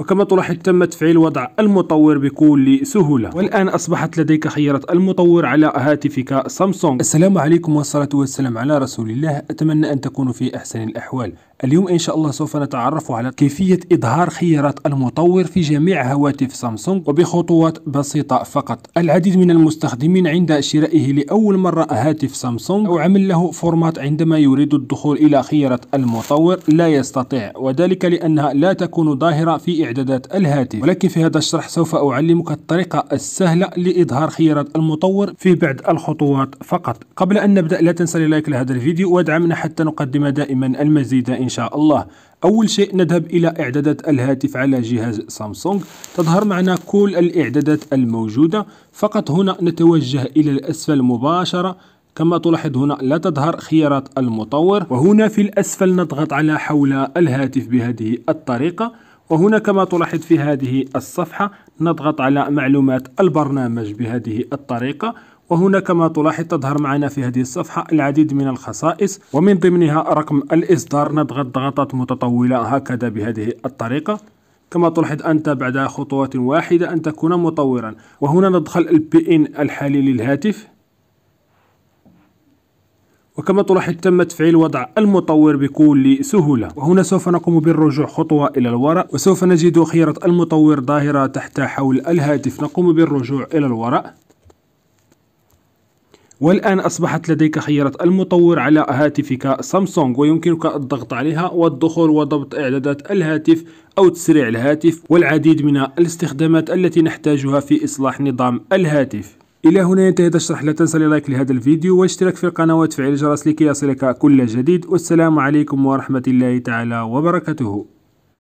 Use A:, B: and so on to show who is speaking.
A: وكما تلاحظ تم تفعيل وضع المطور بكل سهولة والآن أصبحت لديك خيارة المطور على هاتفك سامسونج السلام عليكم والصلاة والسلام على رسول الله أتمنى أن تكونوا في أحسن الأحوال اليوم إن شاء الله سوف نتعرف على كيفية إظهار خيارات المطور في جميع هواتف سامسونج وبخطوات بسيطة فقط العديد من المستخدمين عند شرائه لأول مرة هاتف سامسونج أو عمل له فورمات عندما يريد الدخول إلى خيارة المطور لا يستطيع وذلك لأنها لا تكون ظاهرة في إعدادات الهاتف ولكن في هذا الشرح سوف أعلمك الطريقة السهلة لإظهار خيارات المطور في بعض الخطوات فقط قبل أن نبدأ لا تنسى لايك لهذا الفيديو وادعمنا حتى نقدم دائما المزيد إن شاء الله أول شيء نذهب إلى إعدادات الهاتف على جهاز سامسونج تظهر معنا كل الإعدادات الموجودة فقط هنا نتوجه إلى الأسفل مباشرة كما تلاحظ هنا لا تظهر خيارات المطور وهنا في الأسفل نضغط على حول الهاتف بهذه الطريقة وهنا كما تلاحظ في هذه الصفحة نضغط على معلومات البرنامج بهذه الطريقة وهنا كما تلاحظ تظهر معنا في هذه الصفحة العديد من الخصائص ومن ضمنها رقم الإصدار نضغط ضغطات متطولة هكذا بهذه الطريقة كما تلاحظ أنت بعد خطوات واحدة أن تكون مطورا وهنا ندخل البي إن الحالي للهاتف وكما تلاحظ تم تفعيل وضع المطور بكل سهولة وهنا سوف نقوم بالرجوع خطوة إلى الوراء وسوف نجد خيارة المطور ظاهرة تحت حول الهاتف نقوم بالرجوع إلى الوراء والآن أصبحت لديك خيارة المطور على هاتفك سامسونج ويمكنك الضغط عليها والدخول وضبط إعدادات الهاتف أو تسريع الهاتف والعديد من الاستخدامات التي نحتاجها في إصلاح نظام الهاتف الى هنا هذا الشرح لا تنسى لايك لهذا الفيديو واشترك في القناة وتفعيل الجرس لكي يصلك كل جديد والسلام عليكم ورحمة الله تعالى وبركاته